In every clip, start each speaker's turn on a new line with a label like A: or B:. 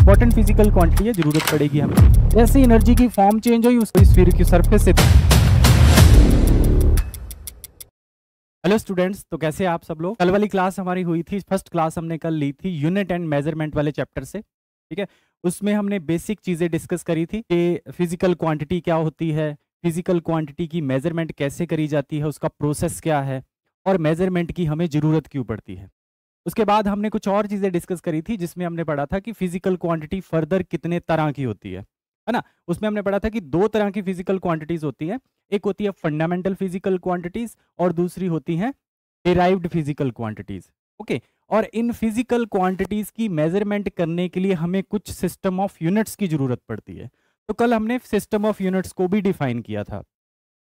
A: important physical quantity है जरूरत पड़ेगी हमें जैसे एनर्जी की फॉर्म चेंज हुई उसको स्फीयर की सरफेस से हेलो स्टूडेंट्स तो कैसे आप सब लोग कल वाली क्लास हमारी हुई थी फर्स्ट क्लास हमने कल ली थी यूनिट एंड मेजरमेंट वाले चैप्टर से ठीक है उसमें हमने बेसिक चीज़ें डिस्कस करी थी कि फिजिकल क्वांटिटी क्या होती है फिजिकल क्वांटिटी की मेजरमेंट कैसे करी जाती है उसका प्रोसेस क्या है और मेजरमेंट की हमें ज़रूरत क्यों पड़ती है उसके बाद हमने कुछ और चीज़ें डिस्कस करी थी जिसमें हमने पढ़ा था कि फिजिकल क्वांटिटी फर्दर कितने तरह की होती है है ना उसमें हमने पढ़ा था कि दो तरह की फिजिकल क्वांटिटीज होती है एक होती है फंडामेंटल फिजिकल क्वांटिटीज और दूसरी होती है डिराइव्ड फिजिकल क्वांटिटीज ओके और इन फिजिकल क्वांटिटीज की मेजरमेंट करने के लिए हमें कुछ सिस्टम ऑफ यूनिट्स की जरूरत पड़ती है तो कल हमने सिस्टम ऑफ यूनिट्स को भी डिफाइन किया था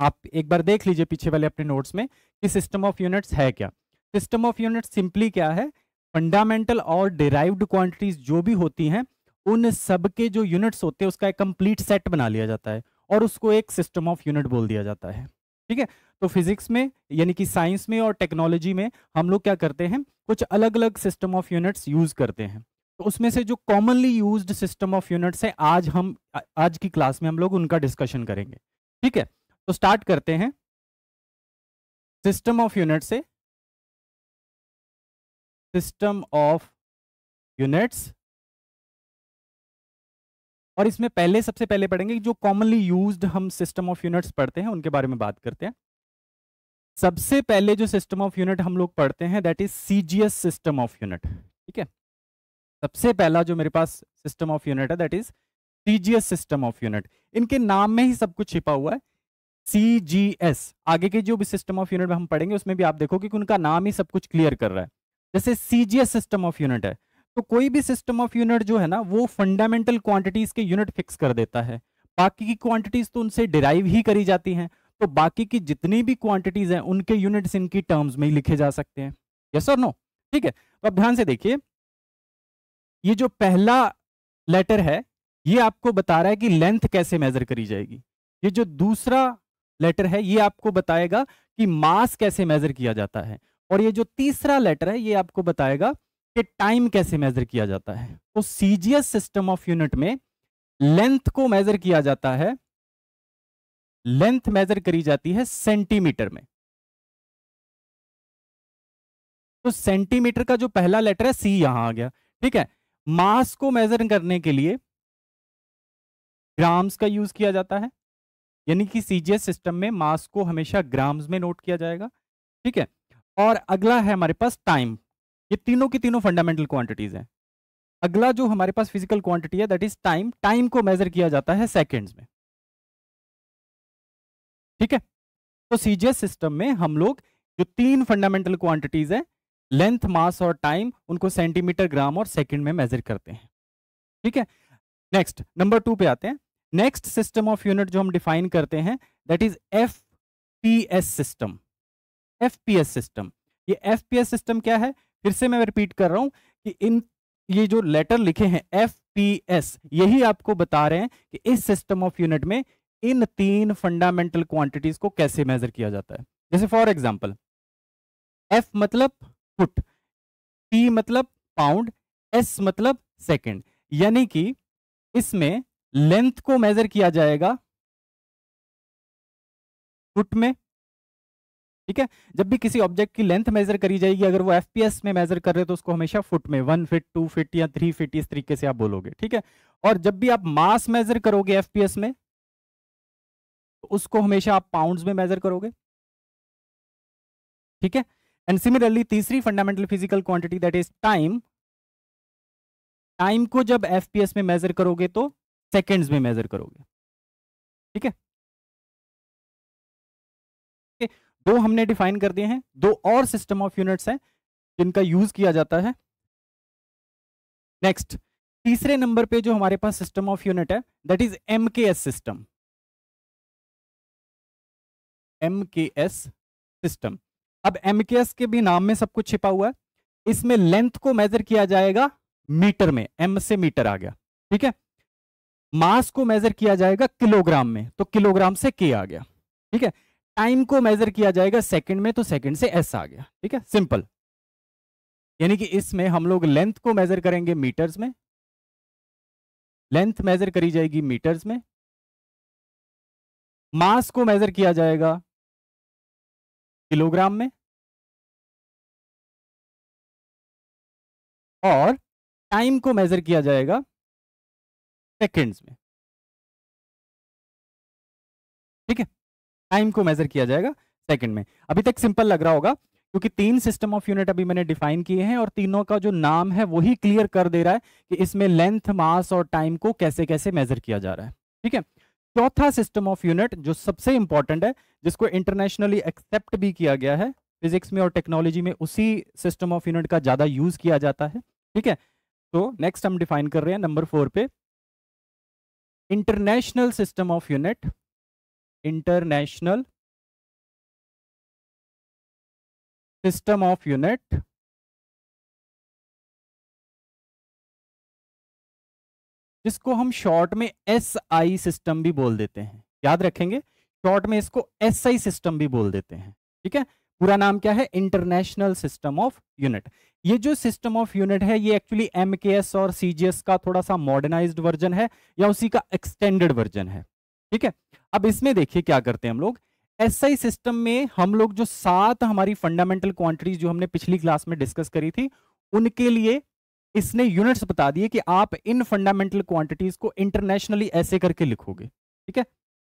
A: आप एक बार देख लीजिए पीछे वाले अपने नोट्स में कि सिस्टम ऑफ यूनिट्स है क्या सिस्टम ऑफ यूनिट सिंपली क्या है फंडामेंटल और डिराइव्ड क्वांटिटीज जो भी होती हैं उन सब के जो यूनिट्स होते हैं उसका एक कंप्लीट सेट बना लिया जाता है और उसको एक सिस्टम ऑफ यूनिट बोल दिया जाता है ठीक है तो फिजिक्स में यानी कि साइंस में और टेक्नोलॉजी में हम लोग क्या करते हैं कुछ अलग अलग सिस्टम ऑफ यूनिट्स यूज करते हैं तो उसमें से जो commonly use system of units है आज हम आज की क्लास में हम लोग उनका डिस्कशन करेंगे ठीक है तो स्टार्ट करते हैं
B: सिस्टम ऑफ यूनिट से सिस्टम ऑफ यूनिट्स और इसमें पहले सबसे पहले पढ़ेंगे
A: जो कॉमनली यूज्ड हम सिस्टम ऑफ यूनिट्स पढ़ते हैं उनके बारे में बात करते हैं सबसे पहले जो सिस्टम ऑफ यूनिट हम लोग पढ़ते हैं that is CGS system of unit ठीक है सबसे पहला जो मेरे पास सिस्टम ऑफ यूनिट है that is CGS system of unit इनके नाम में ही सब कुछ छिपा हुआ है सी आगे के जो भी सिस्टम ऑफ यूनिट हम पढ़ेंगे उसमें भी आप देखोगे कि उनका नाम ही सब कुछ क्लियर कर रहा है जैसे सीजीएस सिस्टम ऑफ यूनिट है तो कोई भी सिस्टम ऑफ यूनिट जो है ना वो फंडामेंटल क्वांटिटीज के यूनिट फिक्स कर देता है बाकी की क्वांटिटीज तो उनसे डिराइव ही करी जाती हैं तो बाकी की जितनी भी क्वांटिटीज हैं उनके यूनिट्स इनकी टर्म्स में ही लिखे जा सकते हैं यस और नो ठीक है तो अब ध्यान से देखिए ये जो पहला लेटर है ये आपको बता रहा है कि लेंथ कैसे मेजर करी जाएगी ये जो दूसरा लेटर है ये आपको बताएगा कि मास कैसे मेजर किया जाता है और ये जो तीसरा लेटर है ये आपको बताएगा कि टाइम कैसे मेजर किया जाता है तो सीजीएस सिस्टम ऑफ यूनिट में लेंथ को मेजर किया जाता है लेंथ मेजर करी जाती है सेंटीमीटर में
B: तो सेंटीमीटर का जो पहला लेटर है सी यहां आ गया
A: ठीक है मास को मेजर करने के लिए ग्राम्स का यूज किया जाता है यानी कि सीजीएस सिस्टम में मास को हमेशा ग्राम्स में नोट किया जाएगा ठीक है और अगला है हमारे पास टाइम ये तीनों की तीनों फंडामेंटल क्वांटिटीज हैं अगला जो हमारे पास फिजिकल क्वांटिटी है दैट इज टाइम टाइम को मेजर किया जाता है सेकेंड्स
B: में ठीक है तो सीजीएस सिस्टम में हम लोग
A: जो तीन फंडामेंटल क्वांटिटीज है लेंथ मास और टाइम उनको सेंटीमीटर ग्राम और सेकेंड में मेजर करते हैं ठीक है नेक्स्ट नंबर टू पे आते हैं नेक्स्ट सिस्टम ऑफ यूनिट जो हम डिफाइन करते हैं that is F P S system F system ये एफ सिस्टम क्या है फिर से मैं रिपीट कर रहा हूँ कि इन ये जो लेटर लिखे हैं एफ यही आपको बता रहे हैं कि इस सिस्टम ऑफ यूनिट में इन तीन फंडामेंटल क्वांटिटीज को कैसे मेजर किया जाता है जैसे फॉर एग्जाम्पल एफ मतलब फुट पी मतलब पाउंड
B: एस मतलब सेकेंड यानी कि इसमें लेंथ को मेजर किया जाएगा फुट में ठीक है
A: जब भी किसी ऑब्जेक्ट की लेंथ मेजर करी जाएगी अगर वो एफ में मेजर कर रहे तो उसको हमेशा फुट में वन फिट टू फिट या थ्री फिट इस तरीके से आप बोलोगे ठीक है और जब भी आप मास मेजर करोगे एफ में तो उसको हमेशा आप पाउंड में मेजर करोगे ठीक है एंड सिमिलरली तीसरी fundamental physical quantity that is time time को जब एफ में मेजर करोगे तो सेकेंड्स में मेजर करोगे
B: ठीक है दो हमने डिफाइन
A: कर दिए हैं दो और सिस्टम ऑफ यूनिट्स हैं जिनका यूज किया जाता है नेक्स्ट तीसरे नंबर पे जो हमारे पास सिस्टम ऑफ यूनिट है that is M K S
B: system M K S system
A: अब एम के एस के भी नाम में सब कुछ छिपा हुआ है इसमें लेंथ को मेजर किया जाएगा मीटर में एम से मीटर आ गया ठीक है मास को मेजर किया जाएगा किलोग्राम में तो किलोग्राम से के आ गया ठीक है टाइम को मेजर किया जाएगा सेकंड में तो सेकंड से एस आ गया ठीक है सिंपल यानी कि इसमें हम लोग लेंथ को मेजर
B: करेंगे मीटर्स में लेंथ मेजर करी जाएगी मीटर्स में मास को मेजर किया जाएगा किलोग्राम में और टाइम को मेजर किया जाएगा सेकेंड्स में
A: ठीक है टाइम को मेजर किया जाएगा सेकंड में अभी तक सिंपल लग रहा होगा क्योंकि तीन सिस्टम ऑफ यूनिट अभी मैंने डिफाइन किए हैं और तीनों का जो नाम है वही क्लियर कर दे रहा है कि इसमें लेंथ मास और टाइम को कैसे कैसे मेजर किया जा रहा है ठीक है चौथा सिस्टम ऑफ यूनिट जो सबसे इंपॉर्टेंट है जिसको इंटरनेशनली एक्सेप्ट भी किया गया है फिजिक्स में और टेक्नोलॉजी में उसी सिस्टम ऑफ यूनिट का ज्यादा यूज किया जाता है ठीक है तो नेक्स्ट हम डिफाइन कर रहे हैं नंबर फोर पे international
B: system of unit international system of unit
A: जिसको हम शॉर्ट में एस आई सिस्टम भी बोल देते हैं याद रखेंगे शॉर्ट में इसको एस आई सिस्टम भी बोल देते हैं ठीक है पूरा नाम क्या है इंटरनेशनल सिस्टम ऑफ यूनिट ये जो सिस्टम ऑफ यूनिट है ये एक्चुअली एम और सीजीएस का थोड़ा सा मॉडर्नाइज वर्जन है या उसी का एक्सटेंडेड वर्जन है ठीक है अब इसमें देखिए क्या करते हैं हम लोग एसआई सिस्टम में हम लोग जो सात हमारी फंडामेंटल क्वांटिटीज जो हमने पिछली क्लास में डिस्कस करी थी उनके लिए इसने यूनिट्स बता दिए कि आप इन फंडामेंटल क्वांटिटीज को इंटरनेशनली ऐसे करके लिखोगे ठीक है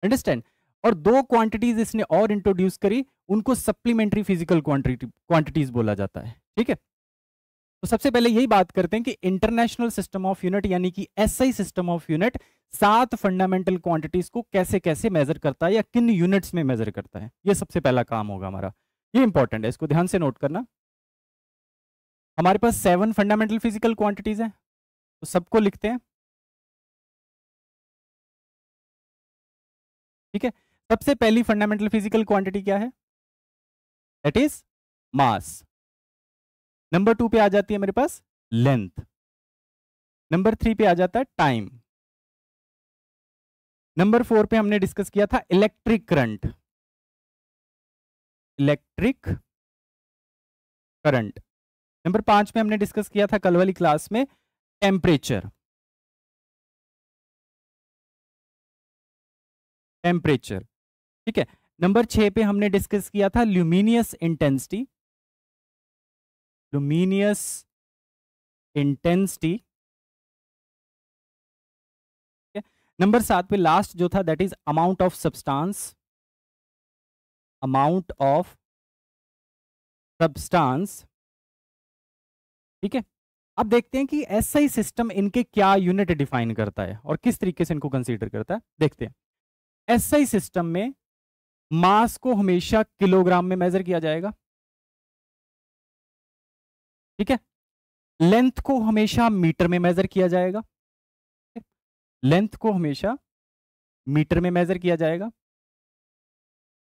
A: अंडरस्टैंड और दो क्वांटिटीज इसने और इंट्रोड्यूस करी उनको सप्लीमेंट्री फिजिकल क्वांटिटी क्वांटिटीज बोला जाता है ठीक है तो सबसे पहले यही बात करते हैं कि इंटरनेशनल सिस्टम ऑफ यूनिट यानी कि एसआई सिस्टम ऑफ यूनिट सात फंडामेंटल क्वांटिटीज को कैसे कैसे मेजर करता है या किन यूनिट्स में मेजर करता है ये सबसे पहला काम होगा हमारा ये इंपॉर्टेंट है इसको ध्यान से नोट करना हमारे पास सेवन फंडामेंटल फिजिकल
B: क्वांटिटीज है तो सबको लिखते हैं ठीक है सबसे पहली फंडामेंटल फिजिकल क्वांटिटी क्या है that is mass number two पे आ जाती है मेरे पास लेंथ नंबर थ्री पे आ जाता है टाइम नंबर फोर पे हमने डिस्कस किया था electric current electric current number पांच पे हमने डिस्कस किया था कल वाली क्लास में टेम्परेचर टेम्परेचर ठीक है नंबर छह पे हमने डिस्कस किया था luminous intensity luminous intensity number सात पे लास्ट जो था that is amount of substance amount of
A: substance ठीक है अब देखते हैं कि एस सिस्टम इनके क्या यूनिट डिफाइन करता है और किस तरीके से इनको कंसीडर करता है देखते हैं एस ही सिस्टम में मास को हमेशा किलोग्राम में मेजर किया
B: जाएगा ठीक है लेंथ को हमेशा मीटर में मेजर किया जाएगा लेंथ को हमेशा मीटर में मेजर किया जाएगा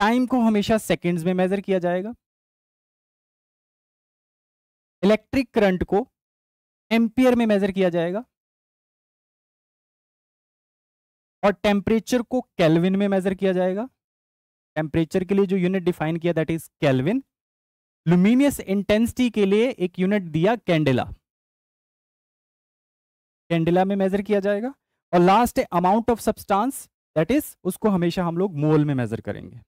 B: टाइम को हमेशा सेकंड्स में मेजर किया जाएगा इलेक्ट्रिक करंट को एम्पियर में मेजर किया जाएगा और टेम्परेचर को
A: कैलविन में मेजर किया जाएगा टेम्परेचर के लिए जो यूनिट डिफाइन किया that is kelvin luminous intensity के लिए एक यूनिट दिया कैंडेला
B: कैंडेला में मेजर किया जाएगा और लास्ट है amount of substance that is उसको हमेशा हम लोग मोल में मेजर करेंगे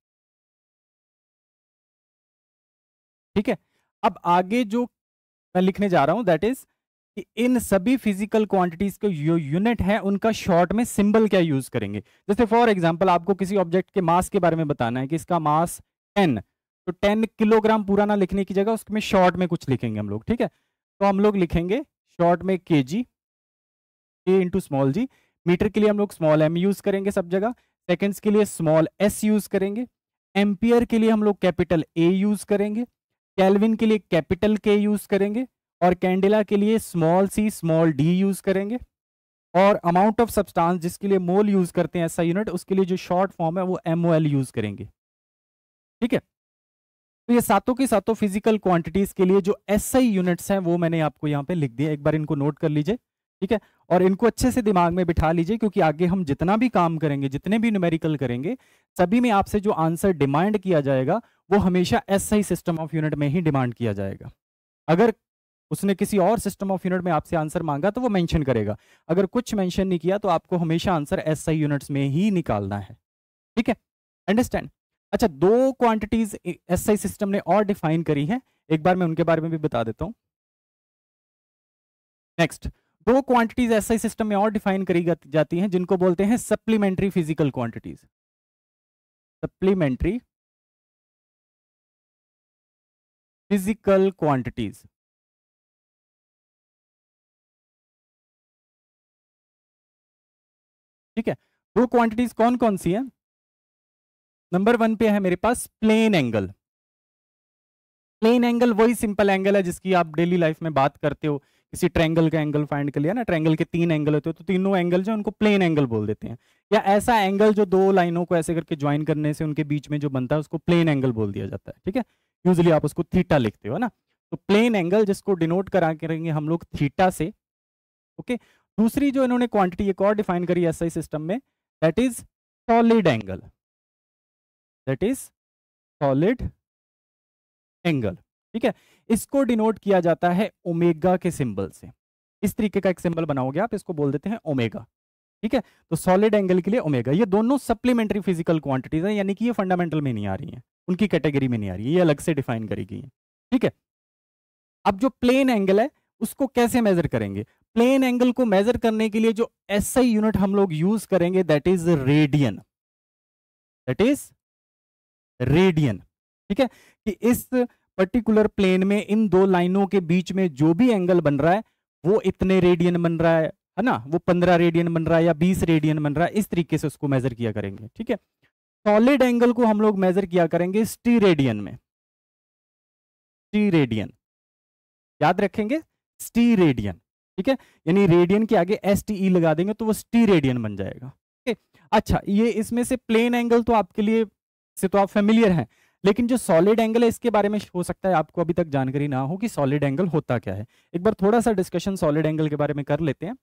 A: ठीक है अब आगे जो मैं लिखने जा रहा हूं दैट इज कि इन सभी फिजिकल क्वांटिटीज के जो यूनिट है उनका शॉर्ट में सिंबल क्या यूज करेंगे जैसे फॉर एग्जांपल आपको किसी ऑब्जेक्ट के मास के बारे में बताना है कि इसका मास टेन तो टेन किलोग्राम पूरा ना लिखने की जगह उसमें शॉर्ट में कुछ लिखेंगे हम लोग ठीक है तो हम लोग लिखेंगे शॉर्ट में K G a into small G meter के लिए हम लोग स्मॉल एम यूज करेंगे सब जगह सेकेंड्स के लिए स्मॉल एस यूज करेंगे एम्पियर के लिए हम लोग कैपिटल ए यूज करेंगे कैलविन के लिए कैपिटल के यूज करेंगे और कैंडिला के लिए small C small D use करेंगे और अमाउंट ऑफ सब्सटेंस जिसके लिए मोल यूज करते हैं ऐसा यूनिट उसके लिए जो शॉर्ट फॉर्म है वो एम यूज करेंगे ठीक है तो ये सातों के सातों फिजिकल क्वांटिटीज के लिए जो एसआई यूनिट्स हैं वो मैंने आपको यहाँ पे लिख दिया एक बार इनको नोट कर लीजिए ठीक है और इनको अच्छे से दिमाग में बिठा लीजिए क्योंकि आगे हम जितना भी काम करेंगे जितने भी न्यूमेरिकल करेंगे सभी में आपसे जो आंसर डिमांड किया जाएगा वो हमेशा एस सिस्टम ऑफ यूनिट में ही डिमांड किया जाएगा अगर उसने किसी और सिस्टम ऑफ यूनिट में आपसे आंसर मांगा तो वो मेंशन करेगा अगर कुछ मेंशन नहीं किया तो आपको हमेशा आंसर एस यूनिट्स में ही निकालना है ठीक है अंडरस्टैंड अच्छा दो क्वांटिटीज एस सिस्टम ने और डिफाइन करी है एक बार मैं उनके बारे में भी बता देता हूं नेक्स्ट दो क्वांटिटीज ऐसे सिस्टम में और डिफाइन करी जाती हैं जिनको बोलते हैं supplementary physical
B: quantities supplementary physical quantities ठीक है दो क्वांटिटीज कौन
A: कौन सी है नंबर वन पे है मेरे पास प्लेन एंगल प्लेन एंगल वही सिंपल एंगल है जिसकी आप डेली लाइफ में बात करते हो किसी ट्रैंगल का एंगल फाइंड कर लिया ना ट्रैंगल के तीन एंगल होते हैं तो तीनों एंगल जो उनको प्लेन एंगल बोल देते हैं या ऐसा एंगल जो दो लाइनों को ऐसे करके ज्वाइन करने से उनके बीच में जो बनता है उसको प्लेन एंगल बोल दिया जाता है ठीक है यूजली आप उसको थीटा लिखते हो ना तो प्लेन एंगल जिसको डिनोट करा करेंगे हम लोग थीटा से ओके दूसरी जो इन्होंने क्वांटिटी एक और डिफाइन करी एस आई सिस्टम में that is
B: solid angle that is solid
A: angle ठीक है इसको डिनोट किया जाता है ओमेगा के सिंबल से इस तरीके का एक सिंबल बनाओगे आप इसको बोल देते हैं ओमेगा ठीक है तो सॉलिड एंगल के लिए ओमेगा ये दोनों सप्लीमेंट्री फिजिकल क्वांटिटीज है यानी कि ये फंडामेंटल में नहीं आ रही है उनकी कैटेगरी में नहीं आ रही है ये अलग से डिफाइन करी गई है ठीक है अब जो प्लेन एंगल है उसको कैसे मेजर करेंगे प्लेन एंगल को मेजर करने के लिए जो एस आई यूनिट हम लोग यूज करेंगे that is radian that is radian ठीक है कि इस पर्टिकुलर प्लेन में इन दो लाइनों के बीच में जो भी एंगल बन रहा है वो इतने रेडियन बन रहा है है ना वो पंद्रह रेडियन बन रहा है या बीस रेडियन बन रहा है इस तरीके से उसको मेजर किया करेंगे ठीक है सॉलिड एंगल को हम लोग मेजर किया करेंगे स्टी रेडियन में स्टी रेडियन याद रखेंगे स्टी रेडियन ठीक है यानी रेडियन के आगे एस टी ई लगा देंगे तो वो स्टी रेडियन बन जाएगा ठीक है अच्छा ये इसमें से प्लेन एंगल तो आपके लिए से तो आप फेमिलियर हैं लेकिन जो सॉलिड एंगल है इसके बारे में हो सकता है आपको अभी तक जानकारी ना हो कि सॉलिड एंगल होता क्या है एक बार थोड़ा सा डिस्कशन सॉलिड एंगल के बारे में कर लेते हैं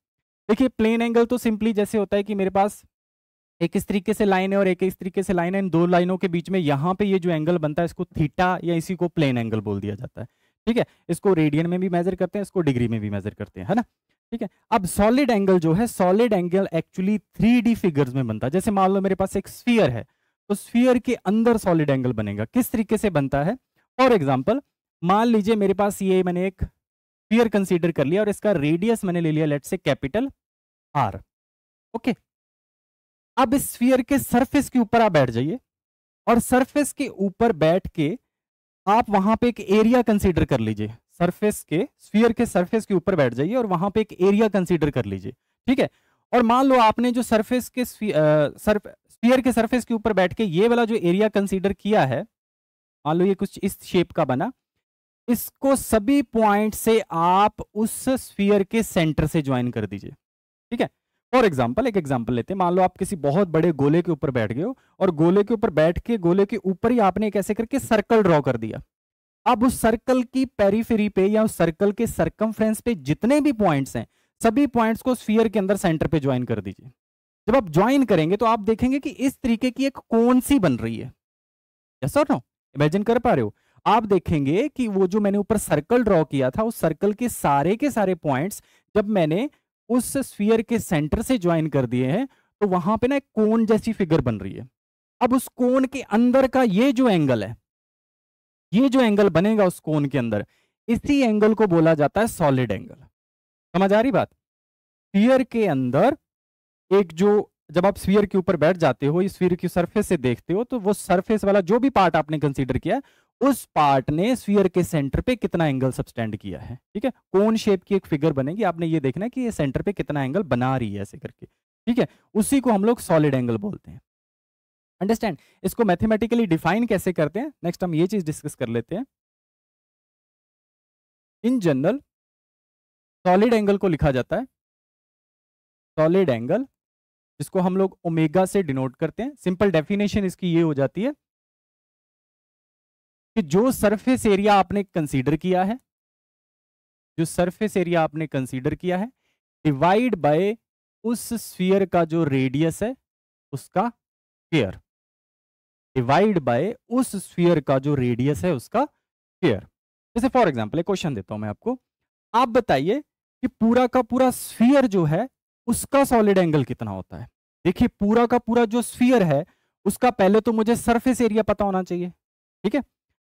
A: देखिए प्लेन एंगल तो सिंपली जैसे होता है कि मेरे पास एक इस तरीके से लाइन है और एक इस तरीके से लाइन है इन दो लाइनों के बीच में यहाँ पे ये जो एंगल बनता है इसको थीटा या इसी को प्लेन एंगल बोल दिया जाता है ठीक है इसको रेडियन में भी मेजर करते हैं इसको डिग्री में भी मेजर करते हैं है ना ठीक है अब सॉलिड एंगल जो है solid angle actually three figures में बनता है जैसे मान लो मेरे पास एक स्फीयर है तो स्फीयर के अंदर सॉलिड एंगल बनेगा किस तरीके से बनता है फॉर एग्जाम्पल मान लीजिए मेरे पास ये मैंने एक स्फीयर कंसीडर कर लिया और इसका रेडियस मैंने ले लिया लेट से कैपिटल आर ओके अब इस स्फीयर के सरफेस के ऊपर आप बैठ जाइए और सरफेस के ऊपर बैठ के आप वहां पे एक एरिया कंसीडर कर लीजिए सरफेस के स्फीयर के सरफेस के ऊपर बैठ जाइए और वहां पे एक एरिया कंसीडर कर लीजिए ठीक है और मान लो आपने जो सरफेस के सर्फ स्पीयर के सरफेस के ऊपर बैठ के ये वाला जो एरिया कंसीडर किया है मान लो ये कुछ इस शेप का बना इसको सभी पॉइंट से आप उस स्पीयर के सेंटर से ज्वाइन कर दीजिए ठीक है फॉर एग्जाम्पल एक एग्जाम्पल लेते हैं मान लो आप किसी बहुत बड़े गोले के ऊपर बैठ गए हो और गोले के ऊपर बैठ के गोले के ऊपर ही आपने एक ऐसे करके सर्कल ड्रॉ कर दिया अब उस सर्कल की पेरीफेरी पे या उस सर्कल के सर्कम पे जितने भी पॉइंट्स हैं सभी पॉइंट्स को स्फीयर के अंदर सेंटर पे ज्वाइन कर दीजिए जब आप ज्वाइन करेंगे तो आप देखेंगे कि इस तरीके की एक कौन सी बन रही है यस और नो इमेजिन कर पा रहे हो आप देखेंगे कि वो जो मैंने ऊपर सर्कल ड्रॉ किया था उस सर्कल के सारे के सारे पॉइंट्स जब मैंने उस स्फीयर के सेंटर से ज्वाइन कर दिए हैं तो वहां पे ना एक कोन जैसी फिगर बन रही है अब उस कोन के अंदर का ये जो एंगल है ये जो एंगल बनेगा उस कोन के अंदर इसी एंगल को बोला जाता है सॉलिड एंगल समझ आ रही बात स्फीयर के अंदर एक जो जब आप स्वीयर के ऊपर बैठ जाते हो स्वीयर की सरफेस से देखते हो तो वो सरफेस वाला जो भी पार्ट आपने कंसीडर किया उस पार्ट ने स्वीयर के सेंटर पे कितना एंगल सब्सटेंड किया है ठीक है कौन शेप की एक फिगर बनेगी आपने ये देखना है कि ये सेंटर पे कितना एंगल बना रही है ऐसे करके ठीक है उसी को हम लोग सॉलिड एंगल बोलते हैं अंडरस्टैंड इसको मैथमेटिकली डिफाइन कैसे करते हैं नेक्स्ट हम ये चीज डिस्कस कर लेते हैं
B: इन जनरल सॉलिड एंगल को लिखा जाता है सॉलिड एंगल जिसको हम लोग ओमेगा से डिनोट करते
A: हैं सिंपल डेफिनेशन इसकी ये हो जाती है कि जो सरफेस एरिया आपने कंसीडर किया है जो सरफेस एरिया आपने कंसीडर किया है डिवाइड बाय उस स्फीयर का जो रेडियस है उसका स्फीयर डिवाइड बाय उस स्फीयर का जो रेडियस है उसका स्फीयर जैसे फॉर एग्जांपल एक क्वेश्चन देता हूं मैं आपको आप बताइए कि पूरा का पूरा स्फीयर जो है उसका सॉलिड एंगल कितना होता है देखिए पूरा का पूरा जो स्फीयर है उसका पहले तो मुझे सरफेस एरिया पता होना चाहिए ठीक है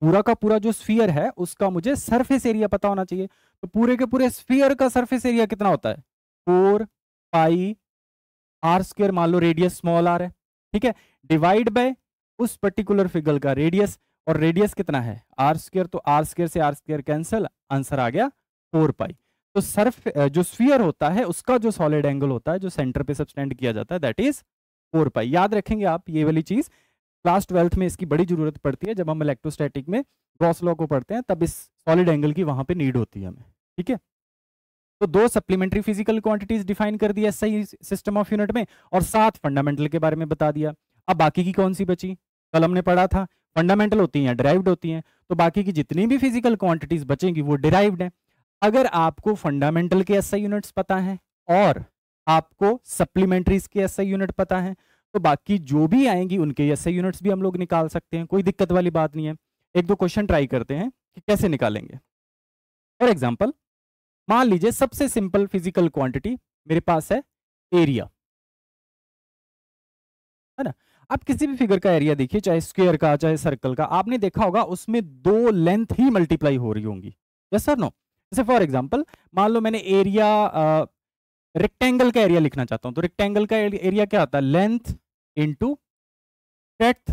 A: पूरा का पूरा जो स्फीयर है उसका मुझे सरफेस एरिया पता होना चाहिए तो पूरे के पूरे स्फीयर का सरफेस एरिया कितना होता है फोर पाई आर स्क्र मान लो रेडियस स्मॉल आर है ठीक है डिवाइड बाय उस पर्टिकुलर फिगर का रेडियस और रेडियस कितना है आर स्क्र तो आर स्क्र से आर स्क्र कैंसिल आंसर आ गया फोर पाई तो सर्फ जो स्फीयर होता है उसका जो सॉलिड एंगल होता है जो सेंटर पे सब्सटेंड किया जाता है दैट इज फोर पाई याद रखेंगे आप ये वाली चीज क्लास ट्वेल्थ में इसकी बड़ी जरूरत पड़ती है जब हम इलेक्ट्रोस्टैटिक में ग्रॉस लॉ को पढ़ते हैं तब इस सॉलिड एंगल की वहां पे नीड होती है हमें ठीक है तो दो सप्लीमेंट्री फिजिकल क्वांटिटीज डिफाइन कर दिया सही सिस्टम ऑफ यूनिट में और सात फंडामेंटल के बारे में बता दिया अब बाकी की कौन सी बची कल हमने पढ़ा था फंडामेंटल होती हैं डिराइव्ड होती हैं तो बाकी की जितनी भी फिजिकल क्वांटिटीज बचेंगी वो डिराइव्ड हैं अगर आपको फंडामेंटल के एसआई यूनिट्स पता है और आपको सप्लीमेंट्रीज के एसआई यूनिट पता है तो बाकी जो भी आएंगी उनके एसआई यूनिट्स भी हम लोग निकाल सकते हैं कोई दिक्कत वाली बात नहीं है एक दो क्वेश्चन ट्राई करते हैं कि कैसे निकालेंगे फॉर एग्जाम्पल मान लीजिए सबसे सिंपल फिजिकल क्वांटिटी मेरे पास है एरिया है ना आप किसी भी फिगर का एरिया देखिए चाहे स्क्वेयर का चाहे सर्कल का आपने देखा होगा उसमें दो लेंथ ही मल्टीप्लाई हो रही होंगी यस सर नो जैसे फॉर एग्जाम्पल मान लो मैंने एरिया रेक्टेंगल का एरिया लिखना चाहता हूँ तो रेक्टेंगल का एरिया क्या होता है लेंथ इंटू ब्रेथ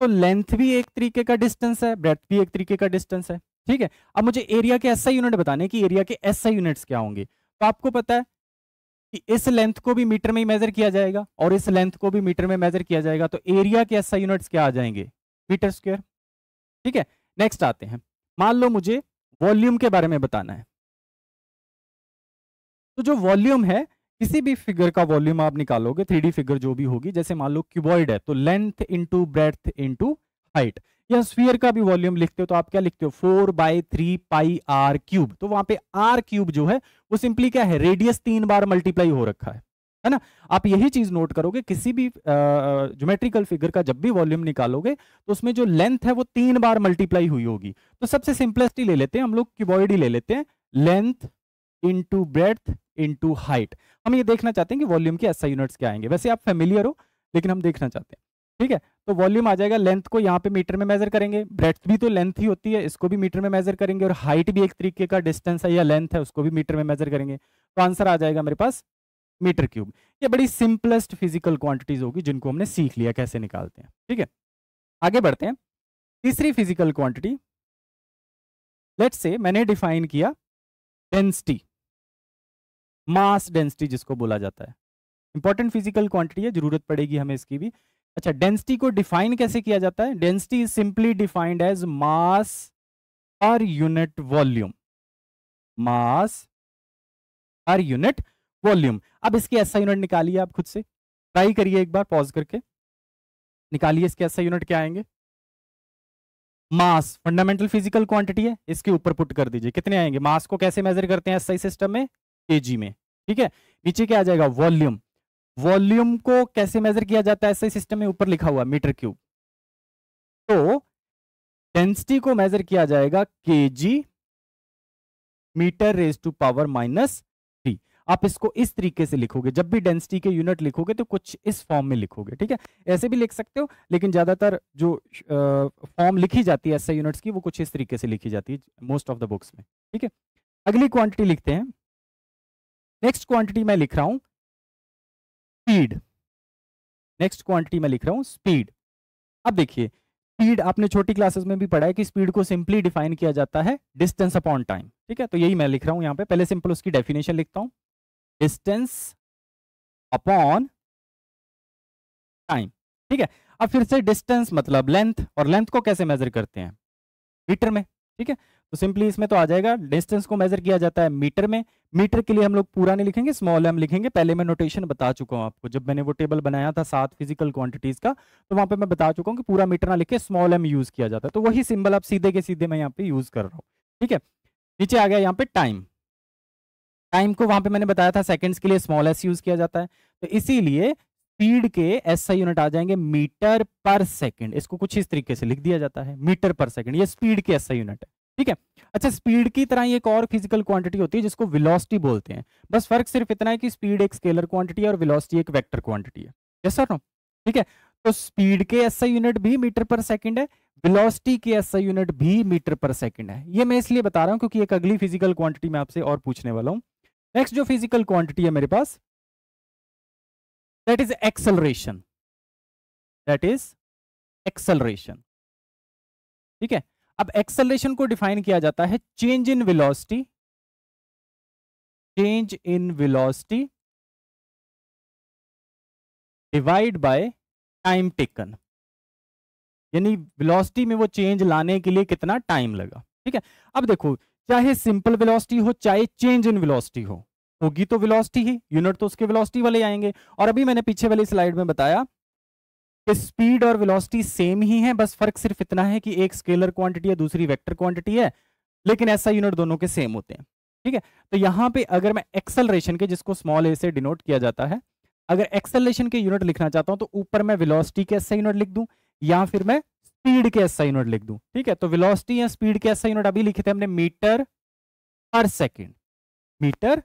A: तो लेंथ भी एक तरीके का डिस्टेंस है ब्रेथ भी एक तरीके का डिस्टेंस है ठीक है अब मुझे एरिया के ऐसा यूनिट बताने कि एरिया के एसआई यूनिट्स क्या होंगे तो आपको पता है कि इस लेंथ को भी मीटर में ही मेजर किया जाएगा और इस लेंथ को भी मीटर में मेजर किया जाएगा तो एरिया के ऐसा यूनिट्स क्या आ जाएंगे मीटर स्क्वायर ठीक है नेक्स्ट आते हैं मान लो मुझे वॉल्यूम के बारे में बताना है तो जो वॉल्यूम है किसी भी फिगर का वॉल्यूम आप निकालोगे थ्री फिगर जो भी होगी जैसे मान लो क्यूबॉइड है तो length into breadth into height या स्वीयर का भी वॉल्यूम लिखते हो तो आप क्या लिखते हो four by three pi R cube तो वहां पे आर क्यूब जो है वो सिंपली क्या है रेडियस तीन बार मल्टीप्लाई हो रखा है है ना आप यही चीज नोट करोगे किसी भी ज्योमेट्रिकल फिगर का जब भी वॉल्यूम निकालोगे तो उसमें जो लेंथ है वो तीन बार मल्टीप्लाई हुई होगी तो सबसे सिंपलेस्ट ही ले लेते हैं हम लोग क्यूबॉइड ही ले लेते हैं length into breadth into height हम ये देखना चाहते हैं कि वॉल्यूम के ऐसा यूनिट्स क्या आएंगे वैसे आप फेमिलियर हो लेकिन हम देखना चाहते हैं ठीक है तो वॉल्यूम आ जाएगा लेंथ को यहाँ पे मीटर में मेजर करेंगे ब्रेथ भी तो लेंथ ही होती है इसको भी मीटर में मेजर करेंगे और हाइट भी एक तरीके का डिस्टेंस है या लेंथ है उसको भी मीटर में मेजर करेंगे तो आंसर आ जाएगा मेरे पास मीटर क्यूब ये बड़ी सिंपलेस्ट फिजिकल क्वांटिटीज होगी जिनको हमने सीख लिया कैसे निकालते हैं ठीक है आगे बढ़ते हैं तीसरी फिजिकल क्वांटिटी लेट्स से मैंने डिफाइन किया डेंसिटी मास डेंसिटी जिसको बोला जाता है इंपॉर्टेंट फिजिकल क्वांटिटी है जरूरत पड़ेगी हमें इसकी भी अच्छा डेंसिटी को डिफाइन कैसे किया जाता है density is simply defined as mass per unit volume mass per unit volume अब इसकी ऐसा यूनिट निकालिए आप खुद से ट्राई करिए एक बार पॉज करके निकालिए इसके ऐसा यूनिट क्या आएंगे मास फंडामेंटल फिजिकल क्वांटिटी है इसके ऊपर पुट कर दीजिए कितने आएंगे मास को कैसे मेजर करते हैं एसआई सिस्टम में केजी में ठीक है नीचे क्या आ जाएगा वॉल्यूम वॉल्यूम को कैसे मेजर किया जाता है एसआई सिस्टम में ऊपर लिखा हुआ मीटर क्यूब तो डेंसिटी को मेजर किया जाएगा KG meter raise to power minus आप इसको इस तरीके से लिखोगे जब भी डेंसिटी के यूनिट लिखोगे तो कुछ इस फॉर्म में लिखोगे ठीक है ऐसे भी लिख सकते हो लेकिन ज़्यादातर जो फॉर्म लिखी जाती है ऐसे यूनिट्स की वो कुछ इस तरीके से लिखी जाती है मोस्ट ऑफ द बुक्स में ठीक है अगली क्वांटिटी लिखते हैं नेक्स्ट क्वांटिटी मैं लिख रहा हूं स्पीड नेक्स्ट क्वांटिटी मैं लिख रहा हूं स्पीड अब देखिए स्पीड आपने छोटी क्लासेस में भी पढ़ा है कि स्पीड को सिंपली डिफाइन किया जाता है डिस्टेंस अपॉन टाइम ठीक है तो यही मैं लिख रहा हूं यहां पे पहले सिंपल उसकी डेफिनेशन लिखता हूं
B: डिस्टेंस अपॉन टाइम
A: ठीक है अब फिर से डिस्टेंस मतलब लेंथ और लेंथ को कैसे मेजर करते हैं मीटर में ठीक है तो सिंपली इसमें तो आ जाएगा डिस्टेंस को मेजर किया जाता है मीटर में मीटर के लिए हम लोग पूरा नहीं लिखेंगे स्मॉल एम लिखेंगे पहले मैं नोटेशन बता चुका हूं आपको जब मैंने वो टेबल बनाया था सात फिजिकल क्वांटिटीज का तो वहां पे मैं बता चुका हूँ कि पूरा मीटर ना लिखे स्मॉल एम यूज किया जाता है तो वही सिंबल आप सीधे के सीधे मैं यहाँ पे यूज कर रहा हूँ ठीक है नीचे आ गया यहाँ पे टाइम टाइम को वहां पे मैंने बताया था सेकंड्स के लिए स्मॉल एस यूज किया जाता है तो इसीलिए स्पीड के आई यूनिट आ जाएंगे मीटर पर सेकंड इसको कुछ इस तरीके से लिख दिया जाता है मीटर पर सेकंड ये स्पीड के आई यूनिट है ठीक है अच्छा स्पीड की तरह एक और फिजिकल क्वांटिटी होती है जिसको विलोसिटी बोलते हैं बस फर्क सिर्फ इतना है कि स्पीड एक स्केलर क्वांटिटी है और विलोसिटी एक वैक्टर क्वांटिटी है यस सर नो ठीक है तो स्पीड के आई यूनिट भी मीटर पर सेकेंड है वेलोसिटी के एसआई यूनिट भी मीटर पर सेकंड है ये मैं इसलिए बता रहा हूँ क्योंकि एक अगली फिजिकल क्वांटिटी मैं आपसे और पूछने वाला हूँ नेक्स्ट जो फिजिकल क्वांटिटी है मेरे पास that is acceleration
B: that is acceleration ठीक है अब एक्सलरेशन को डिफाइन किया जाता है change in velocity change in velocity divide by time
A: taken यानी वेलोसिटी में वो चेंज लाने के लिए कितना टाइम लगा ठीक है अब देखो चाहे सिंपल वेलोसिटी हो चाहे चेंज इन वेलोसिटी हो होगी तो वेलोसिटी ही यूनिट तो उसके वेलोसिटी वाले आएंगे और अभी मैंने पीछे वाली स्लाइड में बताया कि स्पीड और वेलोसिटी सेम ही है बस फर्क सिर्फ इतना है कि एक स्केलर क्वांटिटी है दूसरी वेक्टर क्वांटिटी है लेकिन ऐसा यूनिट दोनों के सेम होते हैं ठीक है तो यहां पर अगर मैं एक्सेलरेशन के जिसको स्मॉल ए से डिनोट किया जाता है अगर एक्सेलरेशन के यूनिट लिखना चाहता हूं तो ऊपर मैं वेलोसिटी के ऐसा यूनिट लिख दू या फिर मैं स्पीड के एसआई यूनिट लिख दू ठीक है तो वेलोसिटी या स्पीड के एसआई यूनिट अभी लिखे थे हमने meter per second metre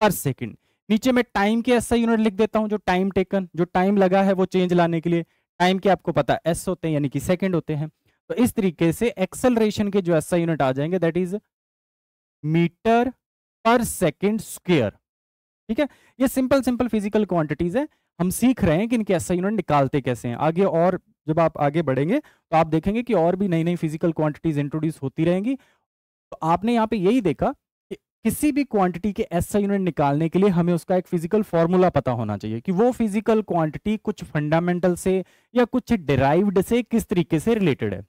A: per second नीचे मैं टाइम के एसआई यूनिट लिख देता हूं जो टाइम टेकन जो टाइम लगा है वो चेंज लाने के लिए टाइम के आपको पता एस होते हैं यानी कि सेकंड होते हैं तो इस तरीके से एक्सेलरेशन के जो एसआई यूनिट आ जाएंगे that is meter per second square ठीक है ये सिंपल सिंपल फिजिकल क्वांटिटीज है हम सीख रहे हैं कि इनके ऐसा यूनिट निकालते कैसे हैं आगे और जब आप आगे बढ़ेंगे तो आप देखेंगे कि और भी नई नई फिजिकल क्वांटिटीज इंट्रोड्यूस होती रहेंगी तो आपने यहाँ पे यही देखा कि किसी भी क्वांटिटी के ऐसा यूनिट निकालने के लिए हमें उसका एक फिजिकल फॉर्मूला पता होना चाहिए कि वो फिजिकल क्वांटिटी कुछ फंडामेंटल से या कुछ डिराइव्ड से किस तरीके से रिलेटेड है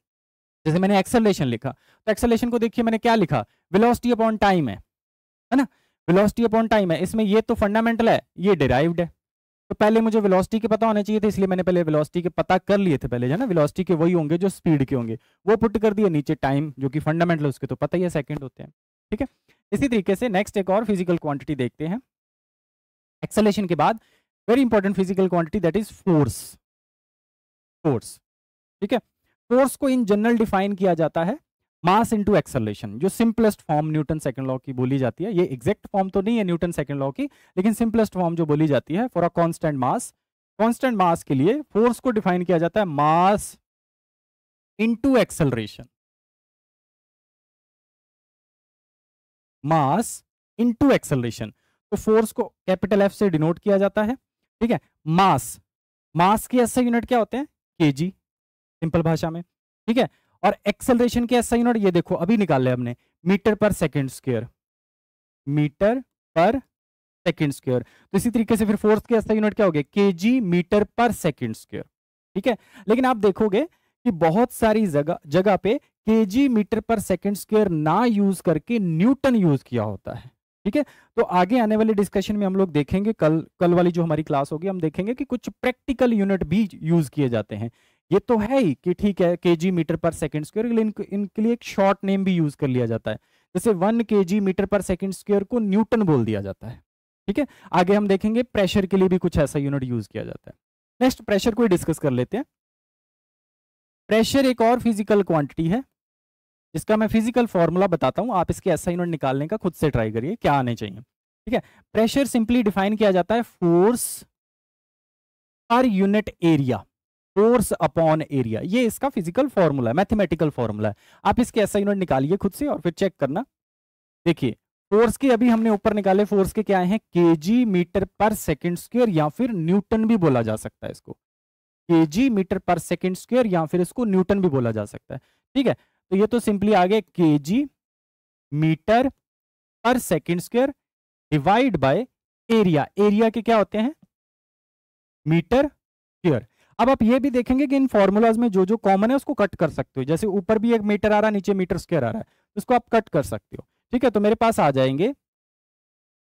A: जैसे मैंने एक्सलेशन लिखा तो एक्सलेशन को देखिए मैंने क्या लिखा वेलोसिटी अपॉन टाइम है है ना वेलोसिटी अपॉन टाइम है इसमें ये तो फंडामेंटल है ये डिराइव्ड है तो पहले मुझे वेलोसिटी के पता होने चाहिए थे इसलिए मैंने पहले वेलोसिटी के पता कर लिए थे पहले है ना वेलोसिटी के वही होंगे जो स्पीड के होंगे वो पुट कर दिए नीचे टाइम जो कि फंडामेंटल उसके तो पता ही है सेकंड होते हैं ठीक है इसी तरीके से नेक्स्ट एक और फिजिकल क्वांटिटी देखते हैं एक्सलेशन के बाद very important physical quantity that is force force ठीक है फोर्स को इन जनरल डिफाइन किया जाता है मास इनटू एक्सेलेशन जो simplest form Newton second law की बोली जाती है ये एग्जैक्ट फॉर्म तो नहीं है न्यूटन सेकंड लॉ की लेकिन सिंपलेस्ट फॉर्म जो बोली जाती है for a constant mass constant mass के लिए फोर्स को डिफाइन किया जाता है mass into acceleration
B: mass into acceleration तो फोर्स को
A: कैपिटल एफ से डिनोट किया जाता है ठीक है मास मास के ऐसे यूनिट क्या होते हैं केजी सिंपल भाषा में ठीक है और एक्सेलरेशन के ऐसा यूनिट ये देखो अभी निकाल लिया हमने meter per second square meter per second square तो इसी तरीके से फिर फोर्स के ऐसा यूनिट क्या हो गया के मीटर पर सेकेंड स्क्वेयर ठीक है लेकिन आप देखोगे कि बहुत सारी जगह जगह पे के मीटर पर सेकेंड स्क्वेयर ना यूज करके न्यूटन यूज किया होता है ठीक है तो आगे आने वाले डिस्कशन में हम लोग देखेंगे कल कल वाली जो हमारी क्लास होगी हम देखेंगे कि कुछ प्रैक्टिकल यूनिट भी यूज किए जाते हैं ये तो है ही कि ठीक है K G meter per second square इनके इन लिए एक शॉर्ट नेम भी यूज कर लिया जाता है जैसे one K G meter per second square को न्यूटन बोल दिया जाता है ठीक है आगे हम देखेंगे प्रेशर के लिए भी कुछ ऐसा यूनिट यूज किया जाता है नेक्स्ट प्रेशर को डिस्कस कर लेते हैं प्रेशर एक और फिजिकल क्वांटिटी है जिसका मैं फिजिकल फॉर्मूला बताता हूँ आप इसके ऐसा यूनिट निकालने का खुद से ट्राई करिए क्या आने चाहिए ठीक है प्रेशर सिंपली डिफाइन किया जाता है force per unit area force upon area ये इसका फिजिकल फॉर्मूला है मैथमेटिकल फॉर्मूला है आप इसके ऐसा यूनिट निकालिए खुद से और फिर चेक करना देखिए फोर्स के अभी हमने ऊपर निकाले फोर्स के क्या है के मीटर पर सेकेंड स्क्वेयर या फिर न्यूटन भी बोला जा सकता है इसको के मीटर पर सेकेंड स्क्वेयर या फिर इसको न्यूटन भी बोला जा सकता है ठीक है तो ये तो सिंपली आगे गए के meter per second square divide by area area के क्या होते हैं मीटर स्क्वेयर अब आप ये भी देखेंगे कि इन फॉर्मूलाज में जो जो कॉमन है उसको कट कर सकते हो जैसे ऊपर भी एक मीटर आ रहा है नीचे मीटर स्क्र आ रहा है तो उसको आप कट कर सकते हो ठीक है तो मेरे पास आ जाएंगे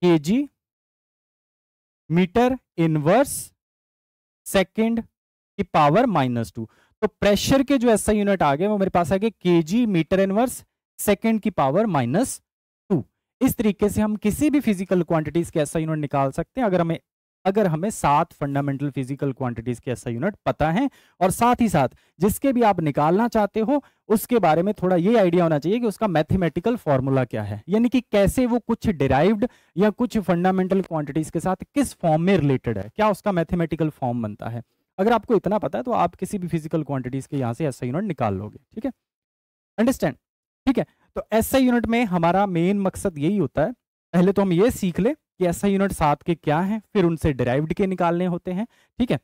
A: K G meter inverse second की पावर माइनस टू तो प्रेशर के जो ऐसा यूनिट आ गए वो मेरे पास आ गए K G meter inverse second की पावर माइनस टू इस तरीके से हम किसी भी फिजिकल क्वांटिटीज के ऐसा यूनिट निकाल सकते हैं अगर हमें अगर हमें सात फंडामेंटल फिजिकल क्वांटिटीज के ऐसा यूनिट पता है और साथ ही साथ जिसके भी आप निकालना चाहते हो उसके बारे में थोड़ा ये आइडिया होना चाहिए कि उसका मैथमेटिकल फॉर्मूला क्या है यानी कि कैसे वो कुछ डिराइव्ड या कुछ फंडामेंटल क्वांटिटीज के साथ किस फॉर्म में रिलेटेड है क्या उसका मैथमेटिकल फॉर्म बनता है अगर आपको इतना पता है तो आप किसी भी फिजिकल क्वांटिटीज के यहाँ से ऐसा यूनिट निकाल लोगे ठीक है अंडरस्टैंड ठीक है तो ऐसा यूनिट में हमारा मेन मकसद यही होता है पहले तो हम ये सीख ले कि ऐसा यूनिट सात के क्या है फिर उनसे डिराइव्ड के निकालने होते हैं ठीक है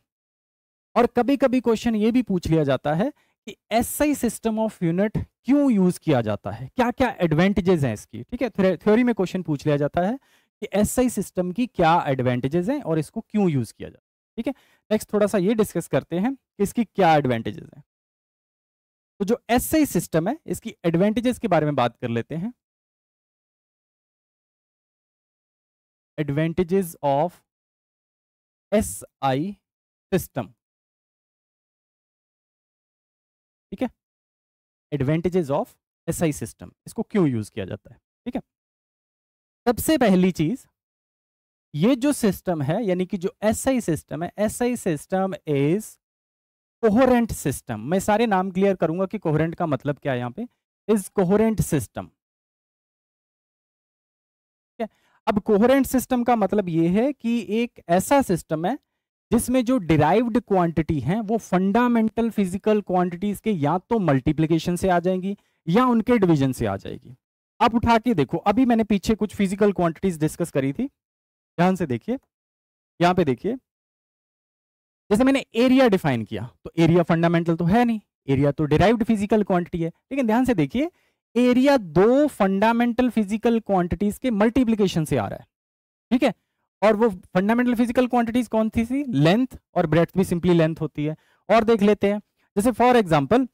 A: और कभी कभी क्वेश्चन ये भी पूछ लिया जाता है कि ऐसा सिस्टम ऑफ यूनिट क्यों यूज किया जाता है क्या क्या एडवांटेजेस हैं इसकी ठीक है थ्योरी में क्वेश्चन पूछ लिया जाता है कि एस सिस्टम की क्या एडवांटेजेस हैं और इसको क्यों यूज किया जाता है ठीक है नेक्स्ट थोड़ा सा ये डिस्कस करते हैं कि इसकी क्या एडवांटेजेस हैं तो जो एस सिस्टम है इसकी एडवांटेजेस के बारे में
B: बात कर लेते हैं advantages of SI system ठीक है एडवांटेजेस ऑफ आई सिस्टम
A: इसको क्यों यूज किया जाता है ठीक है सबसे पहली चीज ये जो सिस्टम है यानी कि जो आई सिस्टम है I system is coherent system मैं सारे नाम क्लियर करूंगा कि कोहरेंट का मतलब क्या है यहाँ पे इज कोहरेंट सिस्टम अब कोहरेंट सिस्टम का मतलब ये है कि एक ऐसा सिस्टम है जिसमें जो डिराइव्ड क्वांटिटी हैं वो फंडामेंटल फिजिकल क्वांटिटीज के या तो मल्टीप्लिकेशन से आ जाएंगी या उनके डिवीजन से आ जाएगी अब उठा के देखो अभी मैंने पीछे कुछ फिजिकल क्वांटिटीज डिस्कस करी थी ध्यान से देखिए यहां पे देखिए जैसे मैंने एरिया डिफाइन किया तो एरिया फंडामेंटल तो है नहीं एरिया तो डिराइव्ड फिजिकल क्वांटिटी है लेकिन ध्यान से देखिए एरिया दो फंडामेंटल फिजिकल क्वांटिटीज के मल्टीप्लीकेशन से आ रहा है ठीक है और वो फंडामेंटल फिजिकल क्वांटिटीज कौन थी सी लेंथ और ब्रेथ भी सिंपली लेंथ होती है और देख लेते हैं जैसे फॉर एग्जाम्पल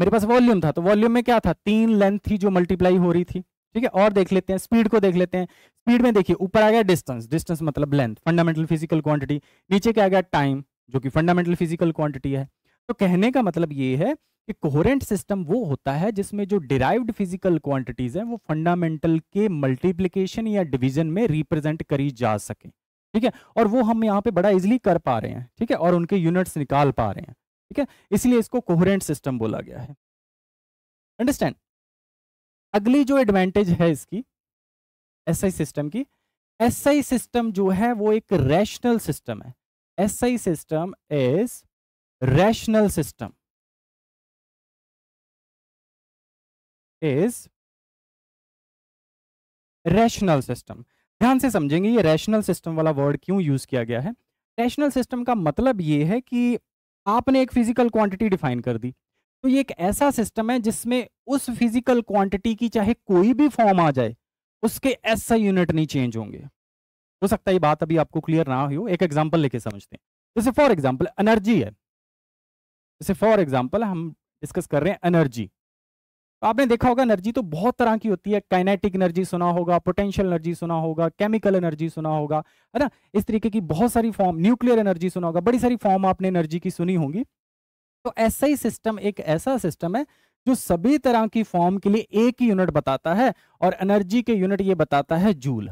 A: मेरे पास वॉल्यूम था तो वॉल्यूम में क्या था तीन लेंथ थी जो मल्टीप्लाई हो रही थी ठीक है और देख लेते हैं स्पीड को देख लेते हैं स्पीड में देखिए ऊपर आ गया डिस्टेंस डिस्टेंस मतलब लेंथ फंडामेंटल फिजिकल क्वांटिटी नीचे क्या आ गया टाइम जो कि फंडामेंटल फिजिकल क्वांटिटी है तो कहने का मतलब ये है कि कोहरेंट सिस्टम वो होता है जिसमें जो डिराइव्ड फिजिकल क्वांटिटीज हैं वो फंडामेंटल के मल्टीप्लीकेशन या डिवीजन में रिप्रेजेंट करी जा सके ठीक है और वो हम यहाँ पे बड़ा इजिली कर पा रहे हैं ठीक है और उनके यूनिट्स निकाल पा रहे हैं ठीक है इसलिए इसको कोहरेंट सिस्टम बोला गया है अंडरस्टैंड अगली जो एडवांटेज है इसकी एसआई सिस्टम की एसआई सिस्टम जो है वो एक रैशनल सिस्टम है SI system is
B: rational system is
A: rational system ध्यान से समझेंगे ये रैशनल सिस्टम वाला वर्ड क्यों यूज किया गया है रैशनल सिस्टम का मतलब ये है कि आपने एक फिजिकल क्वांटिटी डिफाइन कर दी तो ये एक ऐसा सिस्टम है जिसमें उस फिजिकल क्वांटिटी की चाहे कोई भी फॉर्म आ जाए उसके ऐसा यूनिट नहीं चेंज होंगे हो सकता है ये बात अभी आपको क्लियर ना हो एक एग्जाम्पल लेके समझते हैं जैसे फॉर एग्जाम्पल एनर्जी है जैसे फॉर एग्जाम्पल हम डिस्कस कर रहे हैं एनर्जी तो आपने देखा होगा एनर्जी तो बहुत तरह की होती है काइनेटिक एनर्जी सुना होगा पोटेंशियल एनर्जी सुना होगा केमिकल एनर्जी सुना होगा है ना इस तरीके की बहुत सारी फॉर्म न्यूक्लियर एनर्जी सुना होगा बड़ी सारी फॉर्म आपने एनर्जी की सुनी होंगी तो ऐसा ही सिस्टम एक ऐसा सिस्टम है जो सभी तरह की फॉर्म के लिए एक ही यूनिट बताता है और एनर्जी के यूनिट ये बताता है जूल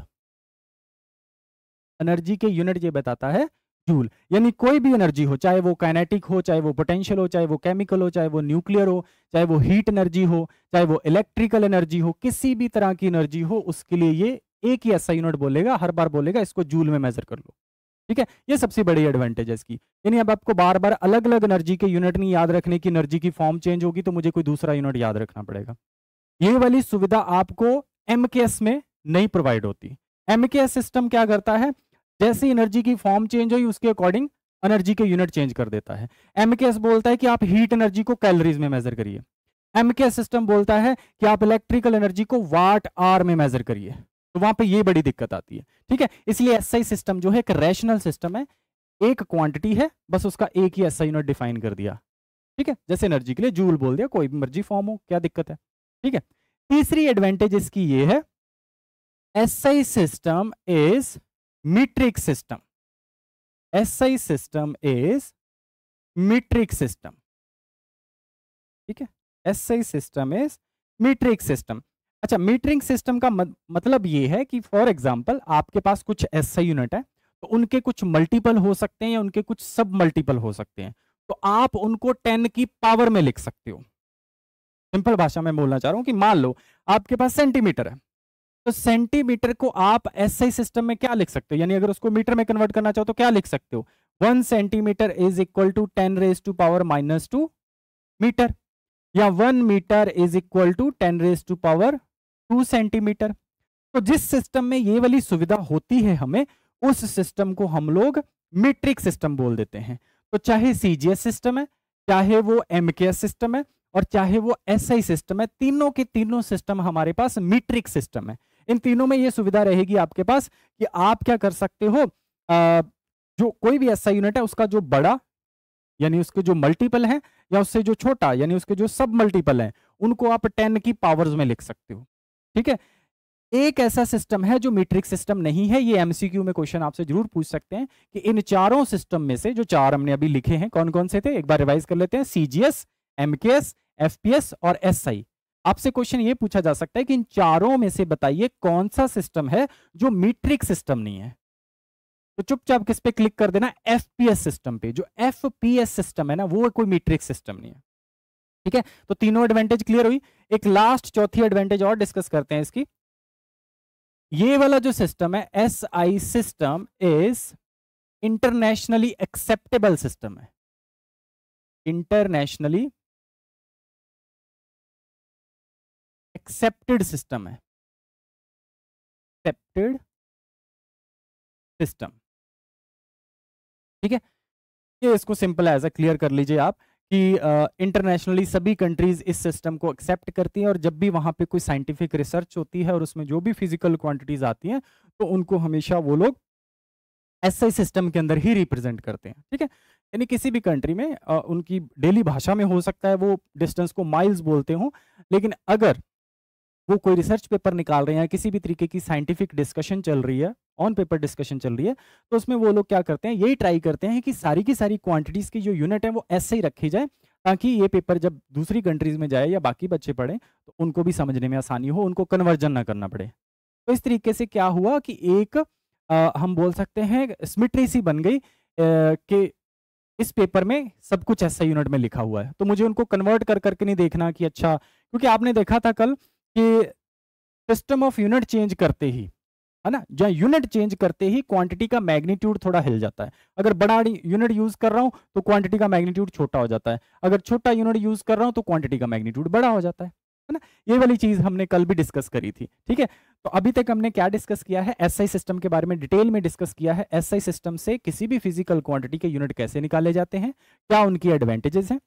A: एनर्जी के यूनिट ये बताता है जूल यानी कोई भी एनर्जी हो चाहे वो काइनेटिक हो चाहे वो पोटेंशियल हो चाहे वो केमिकल हो चाहे वो न्यूक्लियर हो चाहे वो हीट एनर्जी हो चाहे वो इलेक्ट्रिकल एनर्जी हो किसी भी तरह की एनर्जी हो उसके लिए ये एक ही ऐसा यूनिट बोलेगा हर बार बोलेगा इसको जूल में मेजर कर लो ठीक है ये सबसे बड़ी एडवांटेज है इसकी यानी अब आपको बार बार अलग अलग एनर्जी के यूनिट नहीं याद रखने की एनर्जी की फॉर्म चेंज होगी तो मुझे कोई दूसरा यूनिट याद रखना पड़ेगा ये वाली सुविधा आपको एम में नहीं प्रोवाइड होती एम सिस्टम क्या करता है जैसे एनर्जी की फॉर्म चेंज हुई उसके अकॉर्डिंग एनर्जी के यूनिट चेंज कर देता है एमकेएस बोलता है कि आप हीट एनर्जी को कैलोरीज में मेजर करिए एमकेएस सिस्टम बोलता है कि आप इलेक्ट्रिकल एनर्जी को वाट आर में मेजर करिए तो वहां पे ये बड़ी दिक्कत आती है ठीक है इसलिए एसआई सिस्टम जो है एक रैशनल सिस्टम है एक क्वांटिटी है बस उसका एक ही एसआई यूनिट डिफाइन कर दिया ठीक है जैसे एनर्जी के लिए जूल बोल दिया कोई भी मर्जी फॉर्म हो क्या दिक्कत है ठीक है तीसरी एडवांटेज इसकी ये है SI system is metric system SI system is metric system ठीक है I system is metric system अच्छा मीटरिंग सिस्टम का मतलब ये है कि फॉर एग्जांपल आपके पास कुछ आई यूनिट है तो उनके कुछ मल्टीपल हो सकते हैं या उनके कुछ सब मल्टीपल हो सकते हैं तो आप उनको टेन की पावर में लिख सकते हो सिंपल भाषा में बोलना चाह रहा हूं कि मान लो आपके पास सेंटीमीटर है तो सेंटीमीटर को आप एसआई सिस्टम में क्या लिख सकते हो यानी अगर उसको मीटर में कन्वर्ट करना चाहो तो क्या लिख सकते हो one centimetre is equal to ten raise to power minus two metre या one metre is equal to ten raise to power two centimetre तो जिस सिस्टम में ये वाली सुविधा होती है हमें उस सिस्टम को हम लोग मीट्रिक सिस्टम बोल देते हैं तो चाहे सीजीएस सिस्टम है चाहे वो एमकेएस सिस्टम है और चाहे वो एसआई सिस्टम है तीनों के तीनों सिस्टम हमारे पास मीट्रिक सिस्टम है इन तीनों में ये सुविधा रहेगी आपके पास कि आप क्या कर सकते हो आ, जो कोई भी ऐसा यूनिट है उसका जो बड़ा यानी उसके जो मल्टीपल है या उससे जो छोटा यानी उसके जो सब मल्टीपल है उनको आप टेन की पावर्स में लिख सकते हो ठीक है एक ऐसा सिस्टम है जो मीट्रिक सिस्टम नहीं है ये एमसीक्यू में क्वेश्चन आपसे जरूर पूछ सकते हैं कि इन चारों सिस्टम में से जो चार हमने अभी लिखे हैं कौन कौन से थे एक बार रिवाइज कर लेते हैं सीजीएस एमकेएस एफपीएस और एसआई आपसे क्वेश्चन ये पूछा जा सकता है कि इन चारों में से बताइए कौन सा सिस्टम है जो मीट्रिक सिस्टम नहीं है तो चुपचाप किस पे क्लिक कर देना एफ सिस्टम पे जो एफ सिस्टम है ना वो कोई मीट्रिक सिस्टम नहीं है ठीक है तो तीनों एडवांटेज क्लियर हुई एक लास्ट चौथी एडवांटेज और डिस्कस करते हैं इसकी ये वाला जो सिस्टम है S I system is internationally acceptable system है
B: इंटरनेशनली एक्सेप्टेड सिस्टम है एक्सेप्टेड
A: सिस्टम ठीक है ये इसको सिंपल एज अ क्लियर कर लीजिए आप कि इंटरनेशनली uh, सभी कंट्रीज इस सिस्टम को एक्सेप्ट करती हैं और जब भी वहां पे कोई साइंटिफिक रिसर्च होती है और उसमें जो भी फिजिकल क्वांटिटीज आती हैं तो उनको हमेशा वो लोग एसआई सिस्टम के अंदर ही रिप्रेजेंट करते हैं ठीक है यानी किसी भी कंट्री में uh, उनकी डेली भाषा में हो सकता है वो डिस्टेंस को माइल्स बोलते हों लेकिन अगर वो कोई रिसर्च पेपर निकाल रहे हैं या किसी भी तरीके की साइंटिफिक डिस्कशन चल रही है ऑन पेपर डिस्कशन चल रही है तो उसमें वो लोग क्या करते हैं यही ट्राई करते हैं कि सारी की सारी क्वांटिटीज़ की जो यूनिट है वो ऐसे ही रखी जाए ताकि ये पेपर जब दूसरी कंट्रीज में जाए या बाकी बच्चे पढ़ें तो उनको भी समझने में आसानी हो उनको कन्वर्जन ना करना पड़े तो इस तरीके से क्या हुआ कि एक आ, हम बोल सकते हैं स्मिट्रेसी बन गई कि इस पेपर में सब कुछ ऐसा यूनिट में लिखा हुआ है तो मुझे उनको कन्वर्ट कर करके नहीं देखना कि अच्छा क्योंकि आपने देखा था कल कि सिस्टम ऑफ यूनिट चेंज करते ही है ना जहाँ यूनिट चेंज करते ही क्वांटिटी का मैग्नीट्यूड थोड़ा हिल जाता है अगर बड़ा यूनिट यूज कर रहा हूँ तो क्वांटिटी का मैग्नीट्यूड छोटा हो जाता है अगर छोटा यूनिट यूज कर रहा हूँ तो क्वांटिटी का मैग्नीट्यूड बड़ा हो जाता है है ना ये वाली चीज हमने कल भी डिस्कस करी थी ठीक है तो अभी तक हमने क्या डिस्कस किया है एसआई सिस्टम के बारे में डिटेल में डिस्कस किया है एसआई सिस्टम से किसी भी फिजिकल क्वांटिटी के यूनिट कैसे निकाले जाते हैं क्या उनकी एडवांटेजेस हैं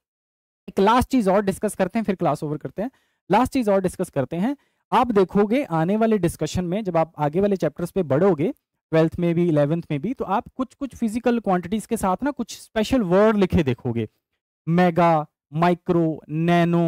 A: एक लास्ट चीज और डिस्कस करते हैं फिर क्लास ओवर करते हैं लास्ट चीज और डिस्कस करते हैं आप देखोगे आने वाले डिस्कशन में जब आप आगे वाले चैप्टर्स पे बढ़ोगे ट्वेल्थ में भी इलेवेंथ में भी तो आप कुछ कुछ फिजिकल क्वांटिटीज के साथ ना कुछ स्पेशल वर्ड लिखे देखोगे मेगा माइक्रो नैनो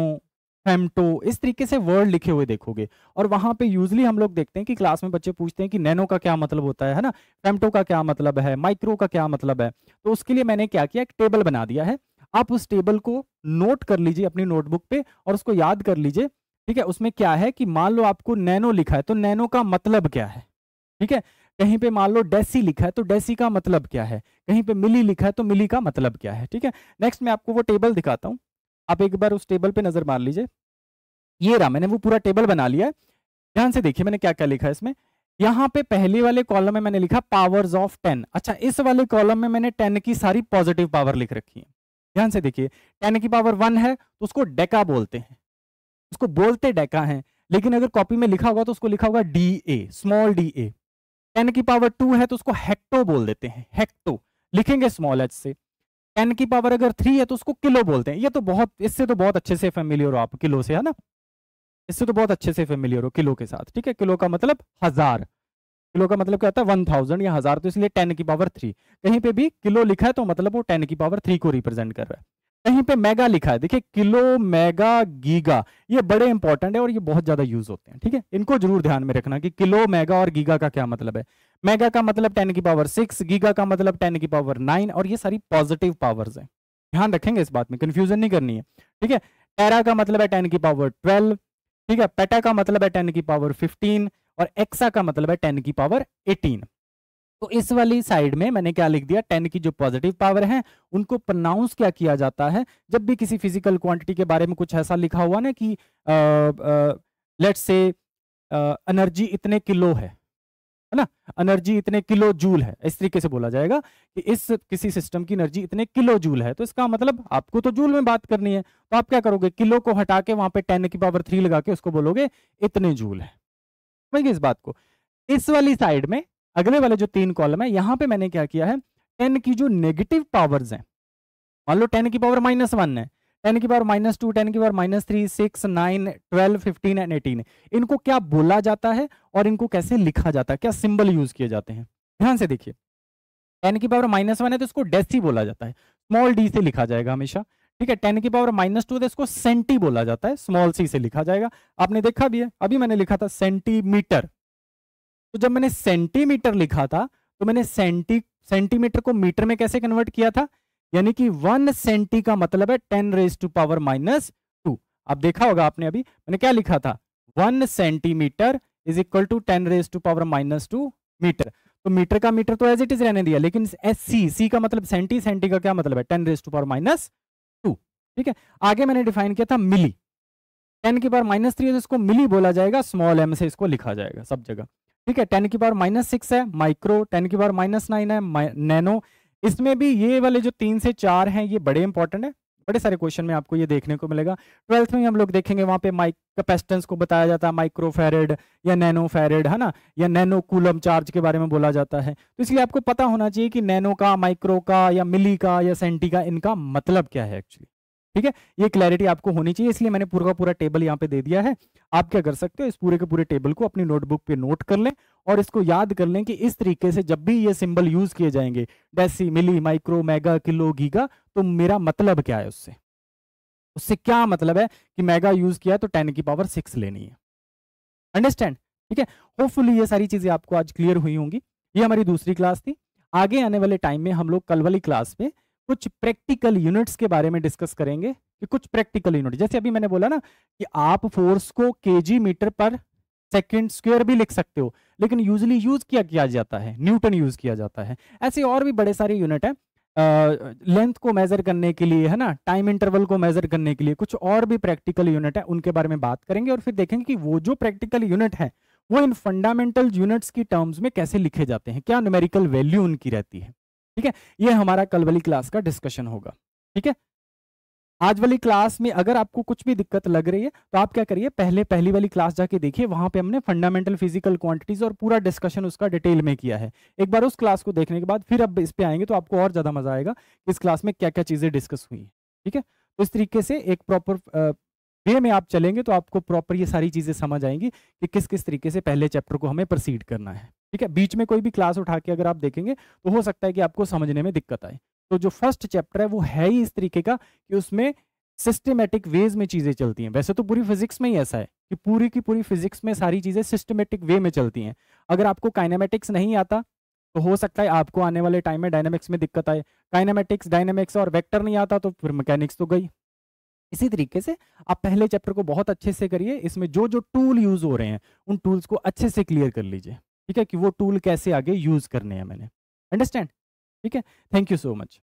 A: फेमटो इस तरीके से वर्ड लिखे हुए देखोगे और वहां पे यूजली हम लोग देखते हैं कि क्लास में बच्चे पूछते हैं कि नैनो का क्या मतलब होता है है ना फेमटो का क्या मतलब है माइक्रो का क्या मतलब है तो उसके लिए मैंने क्या किया एक टेबल बना दिया है आप उस टेबल को नोट कर लीजिए अपनी नोटबुक पे और उसको याद कर लीजिए ठीक है उसमें क्या है कि मान लो आपको नैनो लिखा है तो नैनो का मतलब क्या है ठीक है कहीं पे मान लो डेसी लिखा है तो डेसी का मतलब क्या है कहीं पे मिली लिखा है तो मिली का मतलब क्या है ठीक है नेक्स्ट मैं आपको वो टेबल दिखाता हूँ आप एक बार उस टेबल पे नजर मार लीजिए ये रहा मैंने वो पूरा टेबल बना लिया है ध्यान से देखिए मैंने क्या क्या लिखा है इसमें यहाँ पे पहले वाले कॉलम में मैंने लिखा पावर्स ऑफ टेन अच्छा इस वाले कॉलम में मैंने टेन की सारी पॉजिटिव पावर लिख रखी है ध्यान से देखिए टेन की पावर वन है तो उसको डेका बोलते हैं उसको बोलते डेका है लेकिन अगर कॉपी में लिखा होगा तो उसको लिखा होगा D A small D A ten की पावर टू है तो उसको हेक्टो बोल देते हैं हेक्टो लिखेंगे स्मॉल एच से टेन की पावर अगर थ्री है तो उसको किलो बोलते हैं ये तो बहुत इससे तो बहुत अच्छे से फेमिलियर हो आप किलो से है ना इससे तो बहुत अच्छे से फेमिलियर हो किलो के साथ ठीक है किलो का मतलब हजार किलो का मतलब क्या होता है वन थाउजेंड या हजार तो इसलिए टेन की पावर थ्री कहीं पे भी किलो लिखा है तो मतलब वो टेन की पावर थ्री को रिप्रेजेंट कर रहा है कहीं पे मेगा लिखा है देखिए किलो मेगा गीगा ये बड़े इंपॉर्टेंट है और ये बहुत ज्यादा यूज होते हैं ठीक है इनको जरूर ध्यान में रखना कि किलो मेगा और गीगा का क्या मतलब है मेगा का मतलब टेन की पावर सिक्स गीगा का मतलब टेन की पावर नाइन और ये सारी पॉजिटिव पावर्स हैं ध्यान रखेंगे इस बात में कंफ्यूजन नहीं करनी है ठीक है टेरा का मतलब है टेन की पावर ट्वेल्व ठीक है पेटा का मतलब है टेन की पावर फिफ्टीन और एक्सा का मतलब है टेन की पावर एटीन तो इस वाली साइड में मैंने क्या लिख दिया टेन की जो पॉजिटिव पावर है उनको प्रनाउंस क्या किया जाता है जब भी किसी फिजिकल क्वांटिटी के बारे में कुछ ऐसा लिखा हुआ ना कि लेट्स से एनर्जी इतने किलो है है ना एनर्जी इतने किलो जूल है इस तरीके से बोला जाएगा कि इस किसी सिस्टम की एनर्जी इतने किलो जूल है तो इसका मतलब आपको तो जूल में बात करनी है तो आप क्या करोगे किलो को हटा के वहां पे टेन की पावर थ्री लगा के उसको बोलोगे इतने जूल है समझिए इस बात को इस वाली साइड में अगले वाले जो तीन कॉलम है यहां पे मैंने क्या किया है टेन की जो नेगेटिव पावर्स हैं मान लो टेन की पावर माइनस वन है टेन की पावर माइनस टू टेन की power minus three six nine twelve fifteen and eighteen इनको क्या बोला जाता है और इनको कैसे लिखा जाता है क्या सिंबल यूज किए जाते हैं ध्यान से देखिए टेन की पावर माइनस वन है तो इसको डेसी बोला जाता है स्मॉल डी से लिखा जाएगा हमेशा ठीक है टेन की पावर माइनस टू इसको सेंटी बोला जाता है स्मॉल सी से लिखा जाएगा आपने देखा भी है अभी मैंने लिखा था सेंटीमीटर तो जब मैंने सेंटीमीटर लिखा था तो मैंने सेंटी सेंटीमीटर को मीटर में कैसे कन्वर्ट किया था यानी कि वन सेंटी का मतलब है ten raise to power minus two आप देखा होगा आपने अभी मैंने क्या लिखा था one centimetre is equal to ten raise to power minus two metre तो मीटर का मीटर तो एज इट इज रहने दिया लेकिन एस सी सी का मतलब सेंटी सेंटी का क्या मतलब है ten raise to power minus ठीक है आगे मैंने डिफाइन किया था मिली टेन की पावर माइनस थ्री है तो इसको मिली बोला जाएगा स्मॉल एम से इसको लिखा जाएगा सब जगह ठीक है टेन की पावर माइनस सिक्स है माइक्रो टेन की पावर माइनस नाइन है नैनो इसमें भी ये वाले जो तीन से चार हैं ये बड़े इंपॉर्टेंट है बड़े सारे क्वेश्चन में आपको ये देखने को मिलेगा ट्वेल्थ में हम लोग देखेंगे वहाँ पे माइक कैपेसिटेंस को बताया जाता है माइक्रो फेरेड या नैनो फेरेड है ना या नैनो कूलम चार्ज के बारे में बोला जाता है तो इसलिए आपको पता होना चाहिए कि नैनो का माइक्रो का या मिली का या सेंटी का इनका मतलब क्या है एक्चुअली ठीक है ये क्लैरिटी आपको होनी चाहिए इसलिए मैंने पूरा पूरा टेबल यहाँ पे दे दिया है आप क्या कर सकते हो इस पूरे के पूरे टेबल को अपनी नोटबुक पे नोट कर लें और इसको याद कर लें कि इस तरीके से जब भी ये सिंबल यूज किए जाएंगे deci milli micro mega kilo giga तो मेरा मतलब क्या है उससे उससे क्या मतलब है कि मेगा यूज किया तो टेन की पावर सिक्स लेनी है अंडरस्टैंड ठीक है होपफुली ये सारी चीजें आपको आज क्लियर हुई होंगी ये हमारी दूसरी क्लास थी आगे आने वाले टाइम में हम लोग कल वाली क्लास में कुछ प्रैक्टिकल यूनिट्स के बारे में डिस्कस करेंगे कि कुछ प्रैक्टिकल यूनिट जैसे अभी मैंने बोला ना कि आप फोर्स को के मीटर पर सेकेंड स्क्वेयर भी लिख सकते हो लेकिन यूजली यूज किया किया जाता है न्यूटन यूज किया जाता है ऐसे और भी बड़े सारे यूनिट हैं लेंथ को मेजर करने के लिए है ना टाइम इंटरवल को मेजर करने के लिए कुछ और भी प्रैक्टिकल यूनिट है उनके बारे में बात करेंगे और फिर देखेंगे कि वो जो प्रैक्टिकल यूनिट है वो इन फंडामेंटल यूनिट्स की टर्म्स में कैसे लिखे जाते हैं क्या न्यूमेरिकल वैल्यू उनकी रहती है ठीक है ये हमारा कल वाली क्लास का डिस्कशन होगा ठीक है आज वाली क्लास में अगर आपको कुछ भी दिक्कत लग रही है तो आप क्या करिए पहले पहली वाली क्लास जाके देखिए वहां पे हमने फंडामेंटल फिजिकल क्वांटिटीज और पूरा डिस्कशन उसका डिटेल में किया है एक बार उस क्लास को देखने के बाद फिर अब इस पे आएंगे तो आपको और ज्यादा मजा आएगा इस क्लास में क्या क्या चीजें डिस्कस हुई है ठीक है तो इस तरीके से एक प्रॉपर वे में आप चलेंगे तो आपको प्रॉपर ये सारी चीजें समझ आएंगी कि किस किस तरीके से पहले चैप्टर को हमें प्रोसीड करना है ठीक है बीच में कोई भी क्लास उठा के अगर आप देखेंगे तो हो सकता है कि आपको समझने में दिक्कत आए तो जो फर्स्ट चैप्टर है वो है ही इस तरीके का कि उसमें सिस्टमेटिक वेज में चीज़ें चलती हैं वैसे तो पूरी फिजिक्स में ही ऐसा है कि पूरी की पूरी फिजिक्स में सारी चीज़ें सिस्टमेटिक वे में चलती हैं अगर आपको काइनामेटिक्स नहीं आता तो हो सकता है आपको आने वाले टाइम में डायनेमिक्स में दिक्कत आए काइनामेटिक्स डायनामिक्स और वेक्टर नहीं आता तो फिर मैकेनिक्स तो गई इसी तरीके से आप पहले चैप्टर को बहुत अच्छे से करिए इसमें जो जो टूल यूज हो रहे हैं उन टूल्स को अच्छे से क्लियर कर लीजिए ठीक है कि वो टूल कैसे आगे यूज करने हैं मैंने
B: अंडरस्टैंड ठीक है थैंक यू सो मच